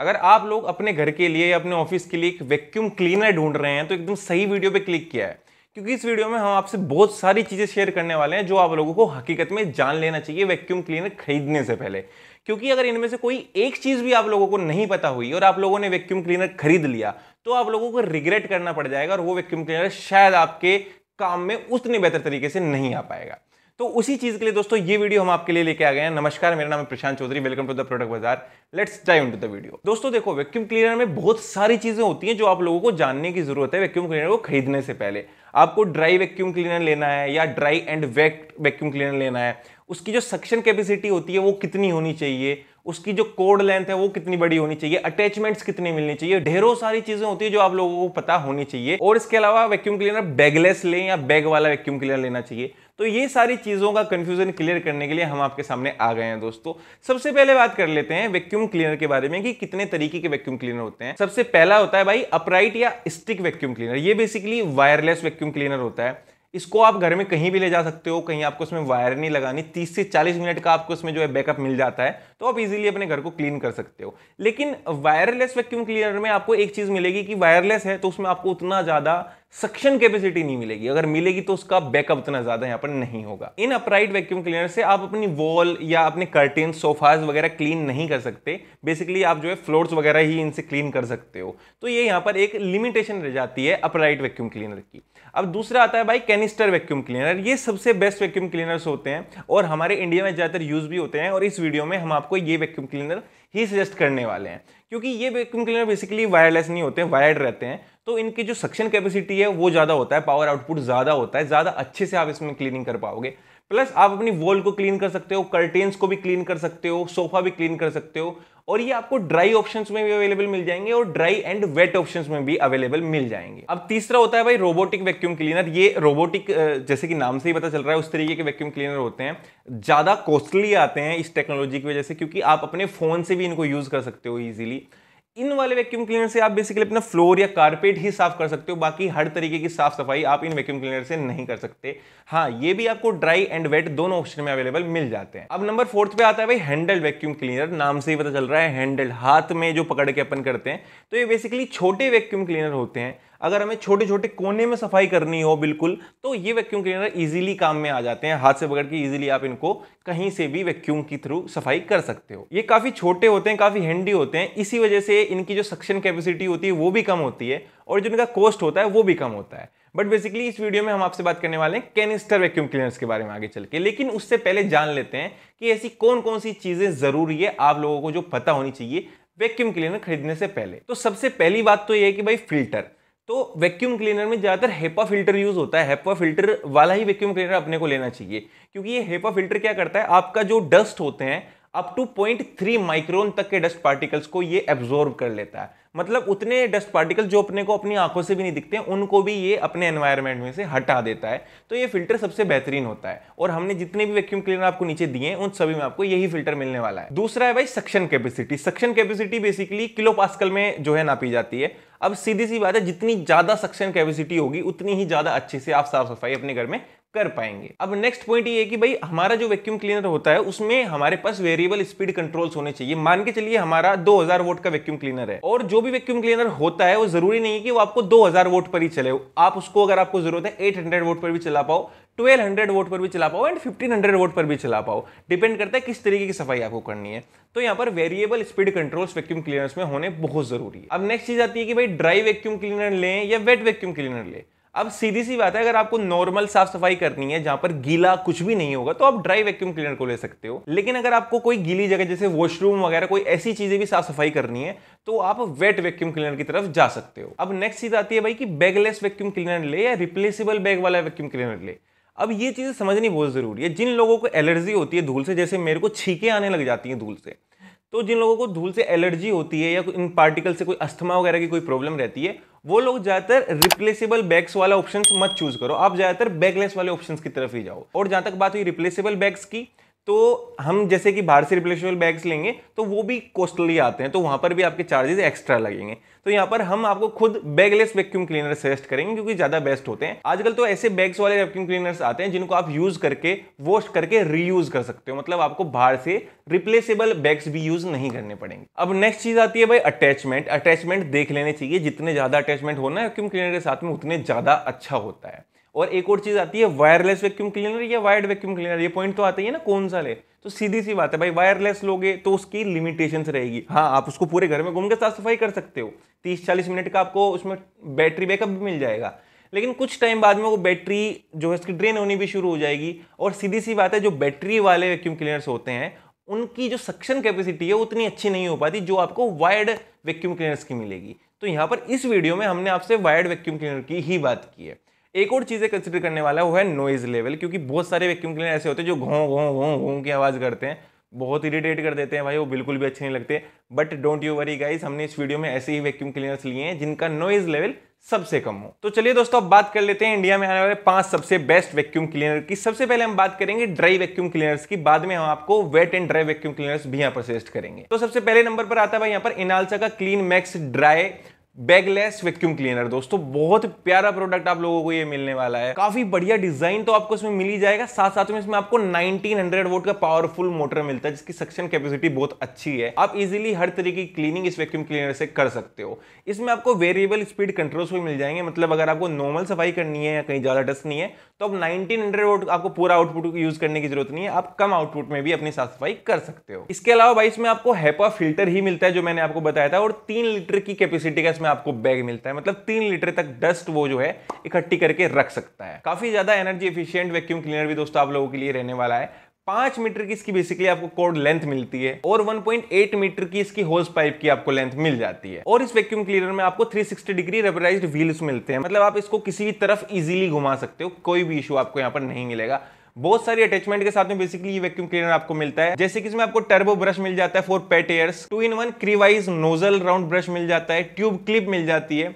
अगर आप लोग अपने घर के लिए या अपने ऑफिस के लिए एक वैक्यूम क्लीनर ढूंढ रहे हैं तो एकदम सही वीडियो पे क्लिक किया है क्योंकि इस वीडियो में हम आपसे बहुत सारी चीज़ें शेयर करने वाले हैं जो आप लोगों को हकीकत में जान लेना चाहिए वैक्यूम क्लीनर खरीदने से पहले क्योंकि अगर इनमें से कोई एक चीज़ भी आप लोगों को नहीं पता हुई और आप लोगों ने वैक्यूम क्लीनर खरीद लिया तो आप लोगों को रिग्रेट करना पड़ जाएगा और वो वैक्यूम क्लीनर शायद आपके काम में उतने बेहतर तरीके से नहीं आ पाएगा तो उसी चीज़ के लिए दोस्तों ये वीडियो हम आपके लिए लेके आ गए हैं नमस्कार मेरा नाम है Prashant Chaudhary welcome to the product Bazaar let's dive to the video दोस्तों देखो वैक्यूम क्लीनर में बहुत सारी चीज़ें होती हैं जो आप लोगों को जानने की जरूरत है वैक्यूम क्लीनर को खरीदने से पहले आपको ड्राई वैक्यूम क्लीनर लेना है या dry and wet vacuum cleaner लेना है उसकी जो सक्शन कैपेसिटी होती है वो कितनी होनी चाहिए उसकी जो कोड लेंथ है वो कितनी बड़ी होनी चाहिए अटैचमेंट्स कितने मिलनी चाहिए ढेरों सारी चीजें होती है जो आप लोगों को पता होनी चाहिए और इसके अलावा वैक्यूम क्लीनर बैगलेस लें या बैग वाला वैक्यूम क्लीनर लेना चाहिए तो ये सारी चीज़ों का कन्फ्यूज़न क्लियर करने के लिए हम आपके सामने आ गए हैं दोस्तों सबसे पहले बात कर लेते हैं वैक्यूम क्लीनर के बारे में कि कितने तरीके के वैक्यूम क्लीनर होते हैं सबसे पहला होता है भाई अपराइट या स्टिक वैक्यूम क्लीनर ये बेसिकली वायरलेस वैक्यूम क्लीनर होता है इसको आप घर में कहीं भी ले जा सकते हो कहीं आपको उसमें वायर नहीं लगानी 30 से 40 मिनट का आपको उसमें जो है बैकअप मिल जाता है तो आप इजीली अपने घर को क्लीन कर सकते हो लेकिन वायरलेस वैक्यूम क्लीनर में आपको एक चीज़ मिलेगी कि वायरलेस है तो उसमें आपको उतना ज़्यादा सक्शन कैपेसिटी नहीं मिलेगी अगर मिलेगी तो उसका बैकअप उतना ज्यादा यहाँ पर नहीं होगा इन अपराइट वैक्यूम क्लीनर से आप अपनी वॉल या अपने कर्टेन सोफाज वगैरह क्लीन नहीं कर सकते बेसिकली आप जो है फ्लोर्स वगैरह ही इनसे क्लीन कर सकते हो तो ये यहाँ पर एक लिमिटेशन रह जाती है अपराइट वैक्यूम क्लीनर की अब दूसरा आता है भाई कैनिस्टर वैक्यूम क्लीनर ये सबसे बेस्ट वैक्यूम क्लीनर्स होते हैं और हमारे इंडिया में ज़्यादातर यूज़ भी होते हैं और इस वीडियो में हम आपको ये वैक्यूम क्लीनर ही सजेस्ट करने वाले हैं क्योंकि ये वैक्यूम क्लीनर बेसिकली वायरलेस नहीं होते वायर्ड रहते हैं तो इनकी जो सक्शन कैपेसिटी है वो ज़्यादा होता है पावर आउटपुट ज़्यादा होता है ज़्यादा अच्छे से आप इसमें क्लीनिंग कर पाओगे प्लस आप अपनी वॉल को क्लीन कर सकते हो कर्टेन्स को भी क्लीन कर सकते हो सोफा भी क्लीन कर सकते हो और ये आपको ड्राई ऑप्शंस में भी अवेलेबल मिल जाएंगे और ड्राई एंड वेट ऑप्शंस में भी अवेलेबल मिल जाएंगे अब तीसरा होता है भाई रोबोटिक वैक्यूम क्लीनर ये रोबोटिक जैसे कि नाम से ही पता चल रहा है उस तरीके के वैक्यूम क्लीनर होते हैं ज़्यादा कॉस्टली आते हैं इस टेक्नोलॉजी की वजह से क्योंकि आप अपने फ़ोन से भी इनको यूज़ कर सकते हो ईजिली इन वाले वैक्यूम क्लीनर से आप बेसिकली अपना फ्लोर या कारपेट ही साफ कर सकते हो बाकी हर तरीके की साफ सफाई आप इन वैक्यूम क्लीनर से नहीं कर सकते हाँ ये भी आपको ड्राई एंड वेट दोनों ऑप्शन में अवेलेबल मिल जाते हैं अब नंबर फोर्थ पे आता है भाई हैंडल वैक्यूम क्लीनर नाम से ही पता चल रहा है हैंडल हाथ में जो पकड़ के अपन करते हैं तो ये बेसिकली छोटे वैक्यूम क्लीनर होते हैं अगर हमें छोटे छोटे कोने में सफाई करनी हो बिल्कुल तो ये वैक्यूम क्लीनर इजीली काम में आ जाते हैं हाथ से पकड़ के इजीली आप इनको कहीं से भी वैक्यूम के थ्रू सफाई कर सकते हो ये काफ़ी छोटे होते हैं काफ़ी हैंडी होते हैं इसी वजह से इनकी जो सक्शन कैपेसिटी होती है वो भी कम होती है और जो इनका कॉस्ट होता है वो भी कम होता है बट बेसिकली इस वीडियो में हम आपसे बात करने वाले हैं कैनिस्टर वैक्यूम क्लीनर्स के बारे में आगे चल के लेकिन उससे पहले जान लेते हैं कि ऐसी कौन कौन सी चीज़ें ज़रूरी है आप लोगों को जो पता होनी चाहिए वैक्यूम क्लीनर खरीदने से पहले तो सबसे पहली बात तो ये है कि भाई फिल्टर तो वैक्यूम क्लीनर में ज़्यादातर हेपा फिल्टर यूज़ होता है हेपा फिल्टर वाला ही वैक्यूम क्लीनर अपने को लेना चाहिए क्योंकि ये हेपा फिल्टर क्या करता है आपका जो डस्ट होते हैं up to point three micron तक के डस्ट पार्टिकल्स को ये एब्जॉर्ब कर लेता है मतलब उतने डस्ट पार्टिकल जो अपने को अपनी आंखों से भी नहीं दिखते हैं उनको भी ये अपने एनवायरनमेंट में से हटा देता है तो ये फिल्टर सबसे बेहतरीन होता है और हमने जितने भी वैक्यूम क्लीनर आपको नीचे दिए हैं उन सभी में आपको यही फिल्टर मिलने वाला है दूसरा है भाई suction capacity suction capacity basically kilo pascal में जो है नापी जाती है अब सीधी सी बात है जितनी ज़्यादा सक्शन कैपेसिटी होगी उतनी ही ज़्यादा अच्छे से आप साफ सफाई अपने घर में कर पाएंगे अब नेक्स्ट पॉइंट ये है कि भाई हमारा जो वैक्यूम क्लीनर होता है उसमें हमारे पास वेरिएबल स्पीड कंट्रोल्स होने चाहिए मान के चलिए हमारा 2000 वोट का वैक्यूम क्लीनर है और जो भी वैक्यूम क्लीनर होता है वो जरूरी नहीं है कि वो आपको 2000 वोट पर ही चले आप उसको अगर आपको जरूरत है 800 वोट पर भी चला पाओ 1200 वोट पर भी चला पाओ एंड 1500 वोट पर भी चला पाओ डिपेंड करता है किस तरीके की सफाई आपको करनी है तो यहाँ पर variable speed controls vacuum cleaners में होने बहुत जरूरी है अब नेक्स्ट चीज आती है कि भाई ड्राई वैक्यूम क्लीनर लें या वेट वैक्यूम क्लीनर लें अब सीधी सी बात है अगर आपको नॉर्मल साफ सफाई करनी है जहां पर गीला कुछ भी नहीं होगा तो आप ड्राई वैक्यूम क्लीनर को ले सकते हो लेकिन अगर आपको कोई गीली जगह जैसे वॉशरूम वगैरह कोई ऐसी चीजें भी साफ सफाई करनी है तो आप वेट वैक्यूम क्लीनर की तरफ जा सकते हो अब नेक्स्ट चीज आती है भाई कि बैगलेस वैक्यूम क्लीनर ले या रिप्लेसेबल बैग वाला वैक्यूम क्लीनर ले अब ये चीज़ें समझनी बहुत ज़रूरी है जिन लोगों को एलर्जी होती है धूल से जैसे मेरे को छीके आने लग जाती हैं धूल से तो जिन लोगों को धूल से एलर्जी होती है या इन पार्टिकल से कोई अस्थमा वगैरह की कोई प्रॉब्लम रहती है वो लोग ज़्यादातर रिप्लेसेबल बैग्स वाला ऑप्शन मत चूज़ करो आप ज़्यादातर बैगलेस वाले ऑप्शन की तरफ ही जाओ और जहाँ तक बात हुई रिप्लेसेबल बैग्स की तो हम जैसे कि बाहर से रिप्लेसेबल बैग्स लेंगे तो वो भी कॉस्टली आते हैं तो वहाँ पर भी आपके चार्जेस एक्स्ट्रा लगेंगे तो यहाँ पर हम आपको खुद बैगलेस वैक्यूम क्लीनर सजेस्ट करेंगे क्योंकि ज़्यादा बेस्ट होते हैं आजकल तो ऐसे बैग्स वाले वैक्यूम क्लीनर्स आते हैं जिनको आप यूज़ करके वॉश करके रीयूज़ कर सकते हो मतलब आपको बाहर से रिप्लेसेबल बैग्स भी यूज़ नहीं करने पड़ेंगे अब नेक्स्ट चीज़ आती है भाई अटैचमेंट अटैचमेंट देख लेने चाहिए जितने ज़्यादा अटैचमेंट होना है वैक्यूम क्लीनर के साथ में उतने ज़्यादा अच्छा होता है और एक और चीज़ आती है वायरलेस वैक्यूम क्लीनर या वायर्ड वैक्यूम क्लीनर ये पॉइंट तो आता ही है ना कौन सा ले तो सीधी सी बात है भाई वायरलेस लोगे तो उसकी लिमिटेशंस रहेगी हाँ आप उसको पूरे घर में घूम के साफ सफाई कर सकते हो तीस चालीस मिनट का आपको उसमें बैटरी बैकअप भी मिल जाएगा लेकिन कुछ टाइम बाद में वो बैटरी जो है उसकी ड्रेन होनी भी शुरू हो जाएगी और सीधी सी बात है जो बैटरी वाले वैक्यूम क्लीनर्स होते हैं उनकी जो सक्शन कैपेसिटी है उतनी अच्छी नहीं हो पाती जो आपको वायर्ड वैक्यूम क्लीनर्स की मिलेगी तो यहाँ पर इस वीडियो में हमने आपसे वायर्ड वैक्यूम क्लीनर की ही बात की है एक और चीज़ें कंसिडर करने वाला है वो है नॉइज़ लेवल क्योंकि बहुत सारे वैक्यूम क्लीनर ऐसे होते हैं जो घों घों घों घों की आवाज़ करते हैं बहुत इरिटेट कर देते हैं भाई वो बिल्कुल भी अच्छे नहीं लगते but don't you worry guys हमने इस वीडियो में ऐसे ही वैक्यूम क्लीनर्स लिए हैं जिनका नॉइज लेवल सबसे कम हो तो चलिए दोस्तों अब बात कर लेते हैं इंडिया में आने वाले पांच सबसे बेस्ट वैक्यूम क्लीनर की सबसे पहले हम बात करेंगे ड्राई वैक्यूम क्लीनर्स की बाद में हम आपको wet and dry vacuum cleaners भी यहाँ पर सजेस्ट करेंगे तो सबसे पहले नंबर पर आता है यहाँ पर इनालसा का clean max dry bagless vacuum cleaner दोस्तों बहुत प्यारा प्रोडक्ट आप लोगों को ये मिलने वाला है काफी बढ़िया डिजाइन तो आपको इसमें मिल ही जाएगा साथ साथ में इसमें आपको 1900 वोट का पावरफुल मोटर मिलता है जिसकी सक्शन कैपेसिटी बहुत अच्छी है आप इजीली हर तरीके की क्लीनिंग इस वैक्यूम क्लीनर से कर सकते हो इसमें आपको वेरिएबल स्पीड कंट्रोल्स भी मिल जाएंगे मतलब अगर आपको नॉर्मल सफाई करनी है या कहीं ज्यादा डस्ट नहीं है तो आप नाइनटीन वोट आपको पूरा आउटपुट यूज करने की जरूरत नहीं है आप कम आउटपुट में भी अपनी साफ सफाई कर सकते हो इसके अलावा भाई इसमें आपको हैपा फिल्टर ही मिलता है जो मैंने आपको बताया था और तीन लीटर की कैपेसिटी का में आपको बैग मिलता है मतलब तीन लीटर तक डस्ट वो जो है इकट्ठी करके रख सकता है काफी ज्यादा एनर्जी एफिशिएंट वैक्यूम क्लीनर भी दोस्तों आप लोगों के लिए रहने वाला है पांच मीटर की इसकी बेसिकली आपको कोड लेंथ मिलती है और 1.8 मीटर की इसकी होज पाइप की आपको लेंथ मिल जाती है और इस वैक्यूम क्लीनर में आपको 360 डिग्री रबराइज्ड व्हील्स मिलते हैं मतलब आप इसको किसी भी तरफ इजीली घुमा सकते हो कोई भी इशू आपको यहां पर नहीं मिलेगा बहुत सारी अटैचमेंट के साथ में बेसिकली ये वैक्यूम क्लीनर आपको मिलता है जैसे कि इसमें आपको टर्बो ब्रश मिल जाता है for pet hairs two in one crevice nozzle round brush मिल जाता है ट्यूब क्लिप मिल जाती है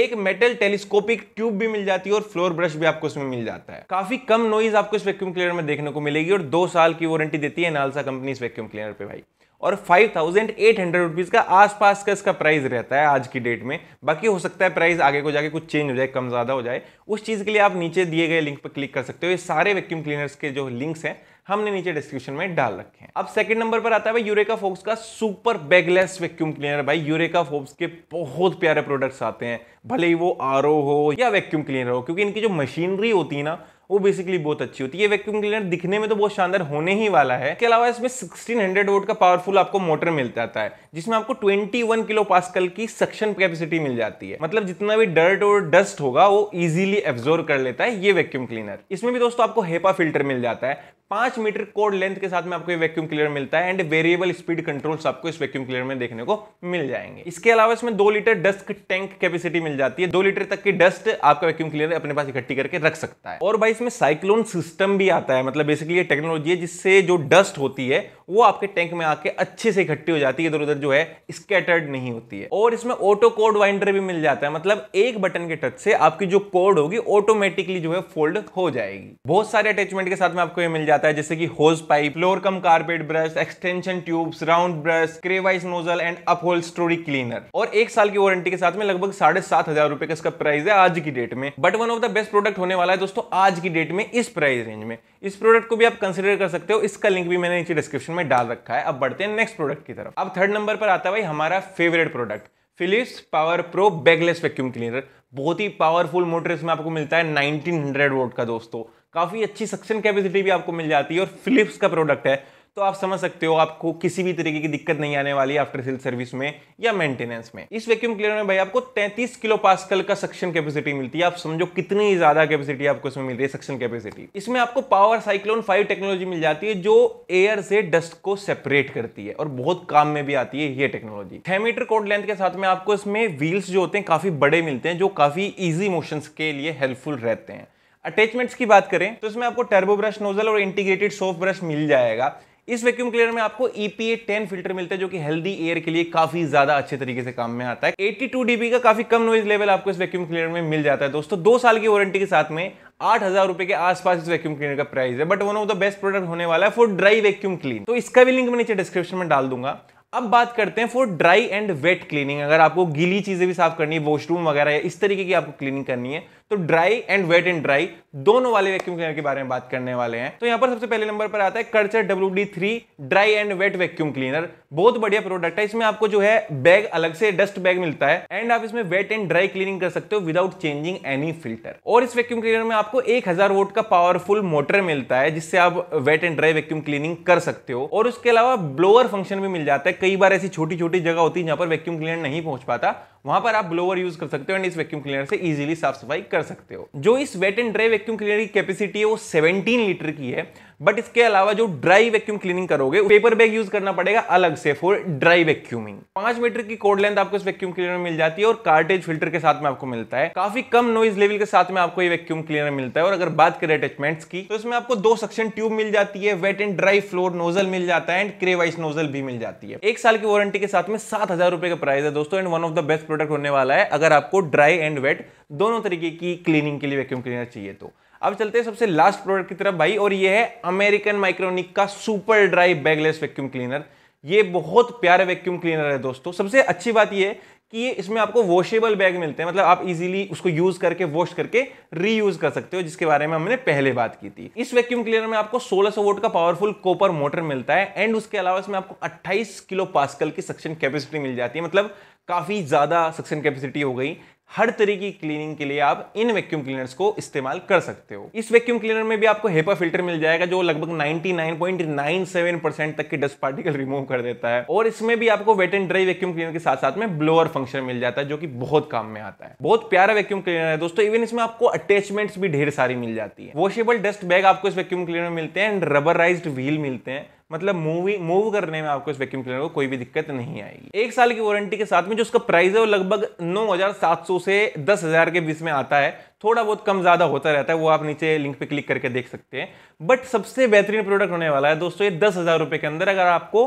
एक मेटल टेलीस्कोपिक ट्यूब भी मिल जाती है और फ्लोर ब्रश भी आपको इसमें मिल जाता है काफी कम नॉइज आपको इस वैक्यूम क्लीनर में देखने को मिलेगी और दो साल की वारंटी देती है नालसा कंपनी इस वैक्यूम क्लीनर पे भाई और five thousand eight hundred rupees का आसपास का इसका प्राइस रहता है आज की डेट में बाकी हो सकता है प्राइस आगे को जाके कुछ चेंज हो जाए कम ज़्यादा हो जाए उस चीज़ के लिए आप नीचे दिए गए लिंक पर क्लिक कर सकते हो ये सारे वैक्यूम क्लीनर्स के जो लिंक्स हैं हमने नीचे डिस्क्रिप्शन में डाल रखे हैं अब सेकंड नंबर पर आता है यूरेका फोक्स का सुपर बैगलेस वैक्यूम क्लीनर भाई यूरेका फोक्स के बहुत प्यारे प्रोडक्ट्स आते हैं भले ही वो आर हो या वैक्यूम क्लीनर हो क्योंकि इनकी जो मशीनरी होती है ना वो बेसिकली बहुत अच्छी होती है ये वैक्यूम क्लीनर दिखने में तो बहुत शानदार होने ही वाला है इसके अलावा इसमें 1600 वोट का पावरफुल आपको मोटर मिल जाता है जिसमें आपको 21 किलो पास्कल की सक्शन कैपेसिटी मिल जाती है मतलब जितना भी डर्ट और डस्ट होगा वो इजीली एब्जोर्व कर लेता है ये वैक्यूम क्लीनर इसमें भी दोस्तों आपको हेपा फिल्टर मिल जाता है पांच मीटर कोड लेंथ के साथ में आपको ये वैक्यूम क्लीनर मिलता है एंड वेरिएबल स्पीड कंट्रोल्स आपको इस वैक्यूम क्लीनर में देखने को मिल जाएंगे इसके अलावा इसमें दो लीटर डस्ट टैंक कैपेसिटी मिल जाती है दो लीटर तक की डस्ट आपका वैक्यूम क्लीनर अपने पास इकट्ठी करके रख सकता है और भाई इसमें साइक्लोन सिस्टम भी आता है मतलब बेसिकली ये टेक्नोलॉजी है जिससे जो डस्ट होती है वो आपके टैंक में आके अच्छे से इकट्ठी हो जाती है इधर उधर जो है स्कैटर्ड नहीं होती है और इसमें ऑटो कोड वाइंडर भी मिल जाता है मतलब एक बटन के टच से आपकी जो कोड होगी ऑटोमेटिकली जो है फोल्ड हो जाएगी बहुत सारे अटैचमेंट के साथ में आपको ये मिल जाता है जैसे कि hose pipe floor cum carpet brush extension tubes round brush crevice nozzle and upholstery cleaner और एक साल की वारंटी के साथ में लगभग साढ़े सात हजार रुपए का इसका प्राइस है आज की डेट में but one of the best product होने वाला है दोस्तों आज की डेट में इस प्राइस रेंज में इस प्रोडक्ट को भी आप कंसिडर कर सकते हो इसका लिंक भी मैंने नीचे डिस्क्रिप्शन में डाल रखा है अब बढ़ते हैं नेक्स्ट प्रोडक्ट की तरफ अब थर्ड नंबर पर आता भाई हमारा favourite product Philips power pro bagless vacuum cleaner बहुत ही पावरफुल मोटर इसमें आपको मिलता है 1900 वोट का दोस्तों काफ़ी अच्छी सक्शन कैपेसिटी भी आपको मिल जाती है और फिलिप्स का प्रोडक्ट है तो आप समझ सकते हो आपको किसी भी तरीके की दिक्कत नहीं आने वाली आफ्टर सेल सर्विस में या मेंटेनेंस में इस वैक्यूम क्लीनर में भाई आपको 33 किलो पास्कल का सक्शन कैपेसिटी मिलती है आप समझो कितनी ज्यादा कैपेसिटी आपको इसमें मिल रही है सक्शन कैपेसिटी इसमें आपको पावर साइक्लोन फाइव टेक्नोलॉजी मिल जाती है जो एयर से डस्ट को सेपरेट करती है और बहुत काम में भी आती है ये टेक्नोलॉजी छह मीटर कोड लेंथ के साथ में आपको इसमें व्हील्स जो होते हैं काफी बड़े मिलते हैं जो काफी ईजी मोशन के लिए हेल्पफुल रहते हैं अटैचमेंट्स की बात करें तो इसमें आपको टर्बो ब्रश नोजल और इंटीग्रेटेड सॉफ्ट ब्रश मिल जाएगा इस वैक्यूम क्लीनर में आपको ईपीए टेन फिल्टर मिलता है जो कि हेल्दी एयर के लिए काफी ज्यादा अच्छे तरीके से काम में आता है टू डीबी का काफी कम नॉइज लेवल आपको इस वैक्यूम क्लीनर में मिल जाता है दोस्तों दो साल की वारंटी के साथ में आठ हजार रुपए के आसपास इस वैक्यूम क्लीनर का प्राइस है but one of the best product होने वाला है फॉर ड्राई वैक्यूम क्लीन तो इसका भी लिंक मैं नीचे डिस्क्रिप्शन में डाल दूंगा अब बात करते हैं for dry and wet cleaning अगर आपको गीली चीजें भी साफ करनी है वॉशरूम वगैरह इस तरीके की आपको क्लीनिंग करनी है तो dry and wet and dry दोनों वाले वैक्यूम क्लीनर के बारे में बात करने वाले हैं तो यहाँ पर सबसे पहले नंबर पर आता है Karcher W three dry and wet vacuum cleaner बहुत बढ़िया प्रोडक्ट है इसमें आपको जो है बैग अलग से डस्ट बैग मिलता है एंड आप इसमें वेट एंड ड्राई क्लीनिंग कर सकते हो विदाउट चेंजिंग एनी फिल्टर और इस वैक्यूम क्लीनर में आपको एक हजार वोट का पावरफुल मोटर मिलता है जिससे आप wet and dry vacuum cleaning कर सकते हो और उसके अलावा ब्लोअर फंक्शन भी मिल जाता है कई बार ऐसी छोटी छोटी जगह होती है जहां पर वैक्यूम क्लीनर नहीं पहुंच पाता वहां पर आप ब्लोवर यूज कर सकते हो एंड इस वैक्यूम क्लीनर से इजीली साफ सफाई कर सकते हो जो इस wet and dry vacuum cleaner की कैपेसिटी है वो 17 लीटर की है बट इसके अलावा जो ड्राई वैक्यूम क्लीनिंग करोगे पेपर बैग यूज करना पड़ेगा अलग से फॉर ड्राई वैक्यूमिंग पांच मीटर की कोड लेंथ आपको इस वैक्यूम क्लीनर में मिल जाती है और कार्टेज फिल्टर के साथ में आपको मिलता है काफी कम नॉइज लेवल के साथ में आपको ये वैक्यूम क्लीनर मिलता है और अगर बात करें अटैचमेंट्स की तो इसमें आपको दो सक्शन ट्यूब मिल जाती है wet and dry floor nozzle मिल जाता है एंड क्रेवाइस नोजल भी मिल जाती है एक साल की वारंटी के साथ में सात हजार रुपए का प्राइस है दोस्तों and one of the best product होने वाला है अगर आपको ड्राई एंड वेट दोनों तरीके की क्लीनिंग के लिए वैक्यूम क्लीनर चाहिए तो अब चलते हैं सबसे लास्ट प्रोडक्ट की तरफ भाई और ये है अमेरिकन माइक्रोनिक का super dry bagless vacuum cleaner ये बहुत प्यारा वैक्यूम क्लीनर है दोस्तों सबसे अच्छी बात ये है कि ये इसमें आपको वॉशेबल बैग मिलते हैं मतलब आप इजीली उसको यूज करके वॉश करके रीयूज कर सकते हो जिसके बारे में हमने पहले बात की थी इस वैक्यूम क्लीनर में आपको 1600 वोट का पावरफुल कॉपर मोटर मिलता है एंड उसके अलावा इसमें आपको 28 किलो पास्कल की सक्शन कैपेसिटी मिल जाती है मतलब काफ़ी ज़्यादा सक्शन कैपेसिटी हो गई हर तरीके की क्लीनिंग के लिए आप इन वैक्यूम क्लीनर्स को इस्तेमाल कर सकते हो इस वैक्यूम क्लीनर में भी आपको हेपा फिल्टर मिल जाएगा जो लगभग 99.97 परसेंट तक के डस्ट पार्टिकल रिमूव कर देता है और इसमें भी आपको wet and dry vacuum cleaner के साथ साथ में ब्लोअर फंक्शन मिल जाता है जो कि बहुत काम में आता है बहुत प्यारा वैक्यूम क्लीनर है दोस्तों इवन इसमें आपको अटैचमेंट्स भी ढेर सारी मिल जाती है वॉशेबल डस्ट बैग आपको इस वैक्यूम क्लीनर में मिलते हैं एंड रबराइज व्हील मिलते हैं मतलब मूवी मूव करने में आपको इस वैक्यूम क्लीनर को कोई भी दिक्कत नहीं आएगी एक साल की वारंटी के साथ में जो उसका प्राइस है वो लगभग 9,700 से 10,000 के बीच में आता है थोड़ा बहुत कम ज़्यादा होता रहता है वो आप नीचे लिंक पे क्लिक करके देख सकते हैं बट सबसे बेहतरीन प्रोडक्ट होने वाला है दोस्तों ये दस हज़ार के अंदर अगर आपको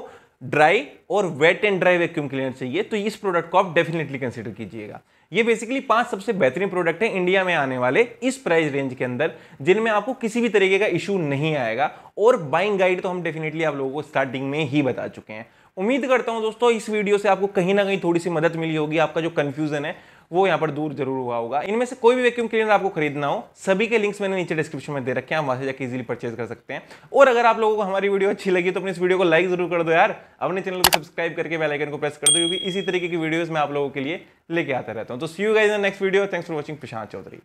ड्राई और wet and dry vacuum cleaner चाहिए तो इस प्रोडक्ट को आप डेफिनेटली कंसिडर कीजिएगा ये बेसिकली पांच सबसे बेहतरीन प्रोडक्ट हैं इंडिया में आने वाले इस प्राइस रेंज के अंदर जिनमें आपको किसी भी तरीके का इशू नहीं आएगा और बाइंग गाइड तो हम डेफिनेटली आप लोगों को स्टार्टिंग में ही बता चुके हैं उम्मीद करता हूं दोस्तों इस वीडियो से आपको कहीं ना कहीं थोड़ी सी मदद मिली होगी आपका जो कंफ्यूजन है वो यहाँ पर दूर जरूर हुआ होगा इनमें से कोई भी वैक्यूम क्लीनर आपको खरीदना हो सभी के लिंक्स मैंने नीचे डिस्क्रिप्शन में दे रखे हैं आप वहाँ से जाकर इजिली परचेज कर सकते हैं और अगर आप लोगों को हमारी वीडियो अच्छी लगी तो अपनी इस वीडियो को लाइक जरूर कर दो यार अपने चैनल को सब्सक्राइब करके बेलाइकन को प्रेस कर दो क्योंकि इसी तरीके की वीडियोज मैं आप लोगों के लिए लेके आता रहता हूँ तो see you guys next video thanks for watching Prashant Chaudhary